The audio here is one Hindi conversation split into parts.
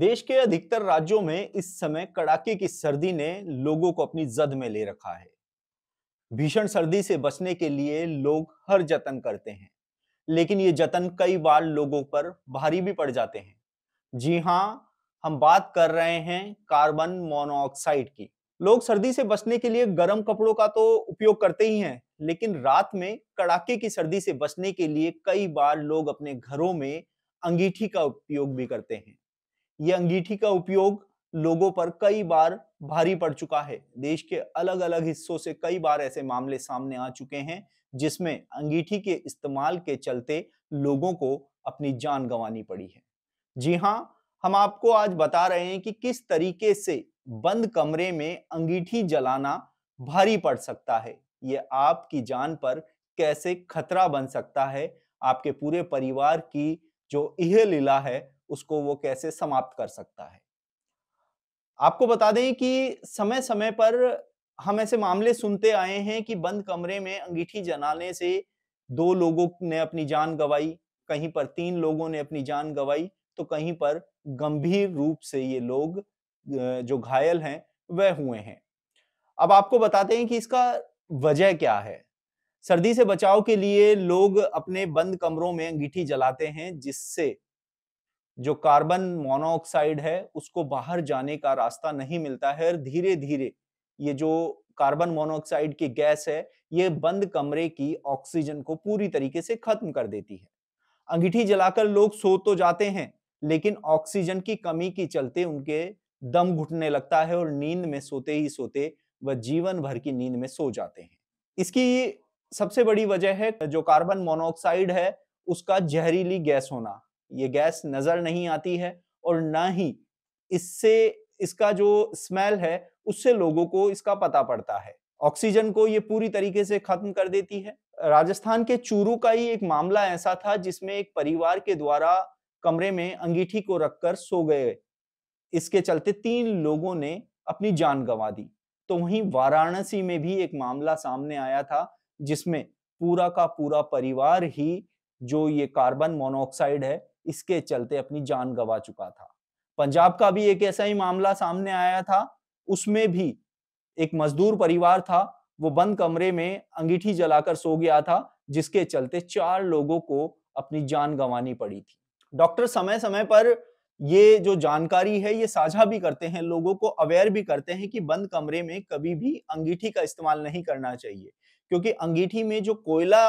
देश के अधिकतर राज्यों में इस समय कड़ाके की सर्दी ने लोगों को अपनी जद में ले रखा है भीषण सर्दी से बचने के लिए लोग हर जतन करते हैं लेकिन ये जतन कई बार लोगों पर भारी भी पड़ जाते हैं जी हाँ हम बात कर रहे हैं कार्बन मोनोऑक्साइड की लोग सर्दी से बचने के लिए गर्म कपड़ों का तो उपयोग करते ही हैं लेकिन रात में कड़ाके की सर्दी से बचने के लिए कई बार लोग अपने घरों में अंगीठी का उपयोग भी करते हैं ये अंगीठी का उपयोग लोगों पर कई बार भारी पड़ चुका है देश के अलग अलग हिस्सों से कई बार ऐसे मामले सामने आ चुके हैं जिसमें अंगीठी के इस्तेमाल के चलते लोगों को अपनी जान गंवानी पड़ी है जी हाँ हम आपको आज बता रहे हैं कि किस तरीके से बंद कमरे में अंगीठी जलाना भारी पड़ सकता है ये आपकी जान पर कैसे खतरा बन सकता है आपके पूरे परिवार की जो इह लीला है उसको वो कैसे समाप्त कर सकता है आपको बता दें कि समय समय पर हम ऐसे मामले सुनते आए हैं कि बंद कमरे में अंगीठी जलाने से दो लोगों ने अपनी जान गंवाई कहीं पर तीन लोगों ने अपनी जान गंवाई तो कहीं पर गंभीर रूप से ये लोग जो घायल हैं वह हुए हैं अब आपको बताते हैं कि इसका वजह क्या है सर्दी से बचाव के लिए लोग अपने बंद कमरों में अंगीठी जलाते हैं जिससे जो कार्बन मोनोऑक्साइड है उसको बाहर जाने का रास्ता नहीं मिलता है और धीरे धीरे ये जो कार्बन मोनोऑक्साइड की गैस है ये बंद कमरे की ऑक्सीजन को पूरी तरीके से खत्म कर देती है अंगीठी जलाकर लोग सो तो जाते हैं लेकिन ऑक्सीजन की कमी के चलते उनके दम घुटने लगता है और नींद में सोते ही सोते वह जीवन भर की नींद में सो जाते हैं इसकी सबसे बड़ी वजह है जो कार्बन मोनोऑक्साइड है उसका जहरीली गैस होना ये गैस नज़र नहीं आती है और ना ही इससे इसका जो स्मेल है उससे लोगों को इसका पता पड़ता है ऑक्सीजन को ये पूरी तरीके से खत्म कर देती है राजस्थान के चूरू का ही एक मामला ऐसा था जिसमें एक परिवार के द्वारा कमरे में अंगीठी को रखकर सो गए इसके चलते तीन लोगों ने अपनी जान गंवा दी तो वहीं वाराणसी में भी एक मामला सामने आया था जिसमें पूरा का पूरा परिवार ही जो ये कार्बन मोनोऑक्साइड है इसके चलते अपनी जान गंवा चुका था पंजाब का भी एक ऐसा ही मामला सामने आया था उसमें भी एक मजदूर परिवार था वो बंद कमरे में अंगीठी जलाकर सो गया था जिसके चलते चार लोगों को अपनी जान गंवानी पड़ी थी डॉक्टर समय समय पर ये जो जानकारी है ये साझा भी करते हैं लोगों को अवेयर भी करते हैं कि बंद कमरे में कभी भी अंगीठी का इस्तेमाल नहीं करना चाहिए क्योंकि अंगीठी में जो कोयला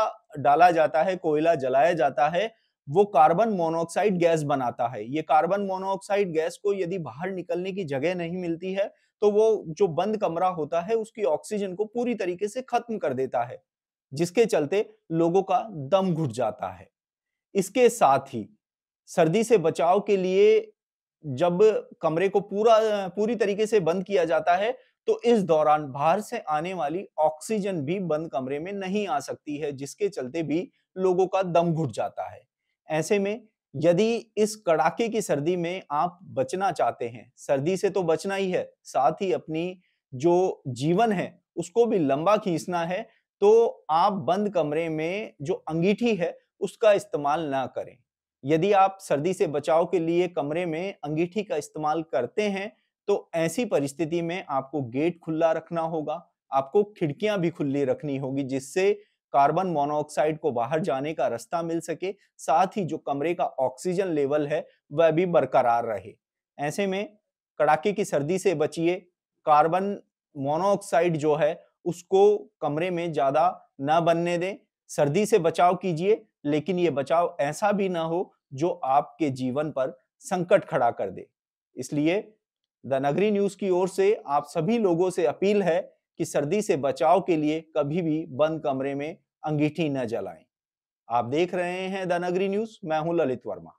डाला जाता है कोयला जलाया जाता है वो कार्बन मोनोऑक्साइड गैस बनाता है ये कार्बन मोनोऑक्साइड गैस को यदि बाहर निकलने की जगह नहीं मिलती है तो वो जो बंद कमरा होता है उसकी ऑक्सीजन को पूरी तरीके से खत्म कर देता है जिसके चलते लोगों का दम घुट जाता है इसके साथ ही सर्दी से बचाव के लिए जब कमरे को पूरा पूरी तरीके से बंद किया जाता है तो इस दौरान बाहर से आने वाली ऑक्सीजन भी बंद कमरे में नहीं आ सकती है जिसके चलते भी लोगों का दम घुट जाता है ऐसे में यदि इस कड़ाके की सर्दी में आप बचना चाहते हैं सर्दी से तो बचना ही है साथ ही अपनी जो जीवन है उसको भी लंबा खींचना है तो आप बंद कमरे में जो अंगीठी है उसका इस्तेमाल ना करें यदि आप सर्दी से बचाव के लिए कमरे में अंगीठी का इस्तेमाल करते हैं तो ऐसी परिस्थिति में आपको गेट खुला रखना होगा आपको खिड़कियां भी खुली रखनी होगी जिससे कार्बन मोनोऑक्साइड को बाहर जाने का रास्ता मिल सके साथ ही जो कमरे का ऑक्सीजन लेवल है वह भी बरकरार रहे ऐसे में कड़ाके की सर्दी से बचिए कार्बन मोनोऑक्साइड जो है उसको कमरे में ज्यादा न बनने दें सर्दी से बचाव कीजिए लेकिन ये बचाव ऐसा भी ना हो जो आपके जीवन पर संकट खड़ा कर दे इसलिए द नगरी न्यूज की ओर से आप सभी लोगों से अपील है कि सर्दी से बचाव के लिए कभी भी बंद कमरे में अंगीठी न जलाएं आप देख रहे हैं द नगरी न्यूज मैं हूं ललित वर्मा